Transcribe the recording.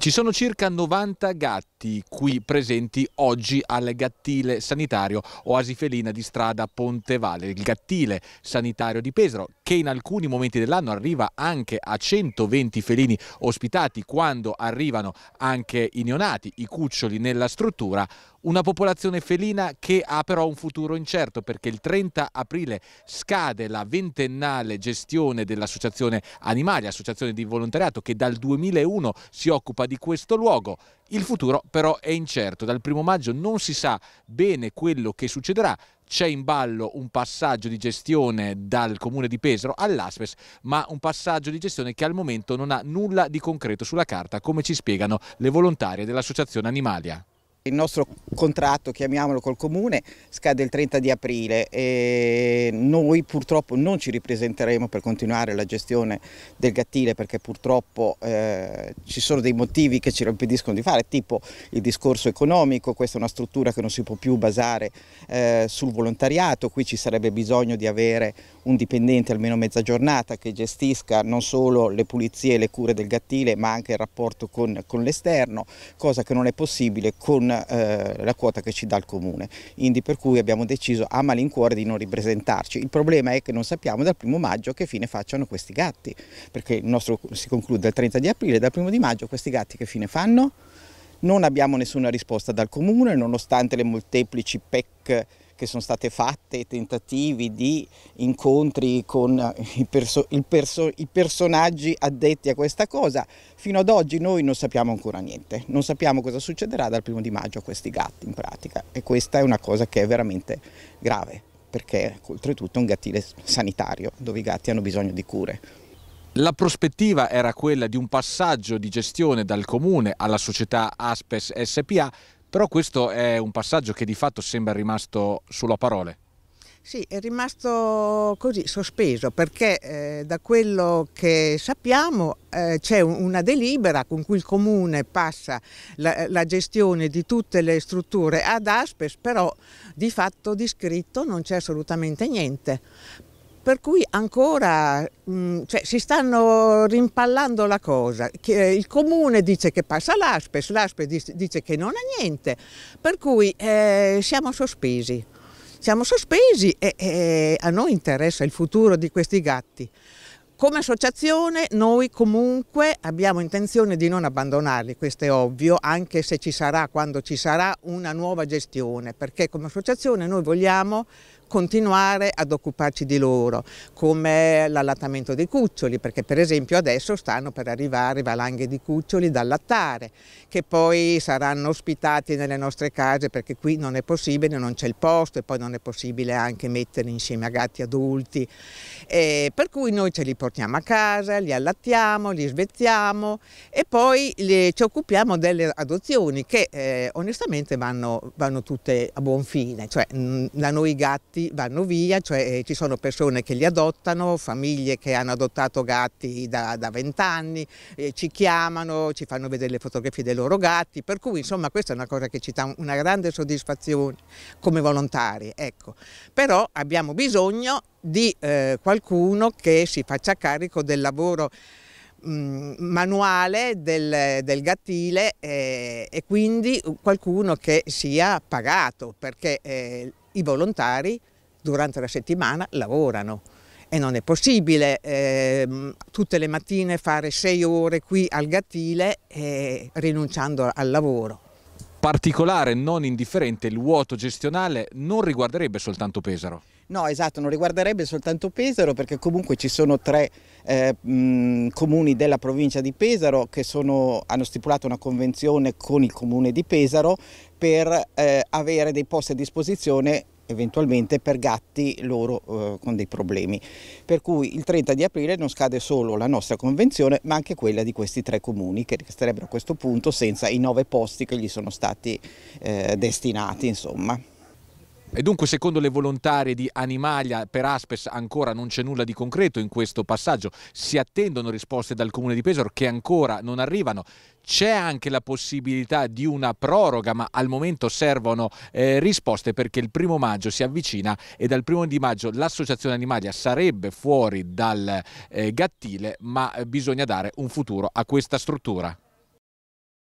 Ci sono circa 90 gatti qui presenti oggi al gattile sanitario Oasi Felina di strada Ponte Pontevalle, il gattile sanitario di Pesaro che in alcuni momenti dell'anno arriva anche a 120 felini ospitati quando arrivano anche i neonati, i cuccioli nella struttura, una popolazione felina che ha però un futuro incerto perché il 30 aprile scade la ventennale gestione dell'associazione Animali, associazione di volontariato che dal 2001 si occupa di questo luogo. Il futuro però è incerto, dal primo maggio non si sa bene quello che succederà, c'è in ballo un passaggio di gestione dal comune di Pesaro all'Aspes, ma un passaggio di gestione che al momento non ha nulla di concreto sulla carta, come ci spiegano le volontarie dell'associazione Animalia. Il nostro contratto, chiamiamolo col comune, scade il 30 di aprile e noi purtroppo non ci ripresenteremo per continuare la gestione del gattile perché purtroppo eh, ci sono dei motivi che ce lo impediscono di fare, tipo il discorso economico, questa è una struttura che non si può più basare eh, sul volontariato, qui ci sarebbe bisogno di avere un dipendente almeno mezza giornata che gestisca non solo le pulizie e le cure del gattile ma anche il rapporto con, con l'esterno, cosa che non è possibile con eh, la quota che ci dà il comune, quindi per cui abbiamo deciso a malincuore di non ripresentarci. Il problema è che non sappiamo dal primo maggio che fine facciano questi gatti, perché il nostro si conclude il 30 di aprile, dal primo di maggio questi gatti che fine fanno? Non abbiamo nessuna risposta dal comune, nonostante le molteplici PEC che sono state fatte, tentativi di incontri con i, perso il perso i personaggi addetti a questa cosa. Fino ad oggi noi non sappiamo ancora niente, non sappiamo cosa succederà dal primo di maggio a questi gatti in pratica e questa è una cosa che è veramente grave perché oltretutto è un gattile sanitario dove i gatti hanno bisogno di cure. La prospettiva era quella di un passaggio di gestione dal comune alla società Aspes SPA però questo è un passaggio che di fatto sembra rimasto sulla parole. Sì, è rimasto così sospeso perché eh, da quello che sappiamo eh, c'è una delibera con cui il comune passa la, la, gestione di tutte le strutture ad Aspes, però di fatto di scritto non c'è assolutamente niente per cui ancora mh, mm, cioè, si stanno rimpallando la cosa. Che, eh, il comune dice che passa l'Aspes, l'Aspes dice, che non ha niente, per cui eh, siamo sospesi. Siamo sospesi e, e eh, a noi interessa il futuro di questi gatti. Come associazione noi comunque abbiamo intenzione di non abbandonarli, questo è ovvio, anche se ci sarà, quando ci sarà, una nuova gestione, perché come associazione noi vogliamo continuare ad occuparci di loro, come l'allattamento dei cuccioli, perché per esempio adesso stanno per arrivare valanghe di cuccioli da allattare, che poi saranno ospitati nelle nostre case perché qui non è possibile, non c'è il posto e poi non è possibile anche metterli insieme a gatti adulti, eh, per cui noi ce li portiamo portiamo a casa, li allattiamo, li svezziamo e poi le, ci occupiamo delle adozioni che eh, onestamente vanno, vanno, tutte a buon fine, cioè mh, da noi i gatti vanno via, cioè eh, ci sono persone che li adottano, famiglie che hanno adottato gatti da vent'anni, eh, ci chiamano, ci fanno vedere le fotografie dei loro gatti, per cui insomma questa è una cosa che ci dà una grande soddisfazione come volontari, ecco. però abbiamo bisogno di eh, qualcuno che si faccia carico del lavoro mh, mm, manuale del, del gattile eh, e quindi qualcuno che sia pagato perché eh, i volontari durante la settimana lavorano e non è possibile ehm, tutte le mattine fare sei ore qui al gattile eh, rinunciando al lavoro particolare, non indifferente, il vuoto gestionale non riguarderebbe soltanto Pesaro. No, esatto, non riguarderebbe soltanto Pesaro perché comunque ci sono tre eh, mh, comuni della provincia di Pesaro che sono, hanno stipulato una convenzione con il comune di Pesaro per eh, avere dei posti a disposizione eventualmente per gatti loro eh, con dei problemi. Per cui il 30 di aprile non scade solo la nostra convenzione ma anche quella di questi tre comuni che resterebbero a questo punto senza i nove posti che gli sono stati eh, destinati. Insomma. E dunque, secondo le volontarie di Animalia, per Aspes ancora non c'è nulla di concreto in questo passaggio. Si attendono risposte dal Comune di Pesaro che ancora non arrivano. C'è anche la possibilità di una proroga, ma al momento servono eh, risposte perché il primo maggio si avvicina e dal primo di maggio l'associazione Animalia sarebbe fuori dal eh, gattile, ma eh, bisogna dare un futuro a questa struttura.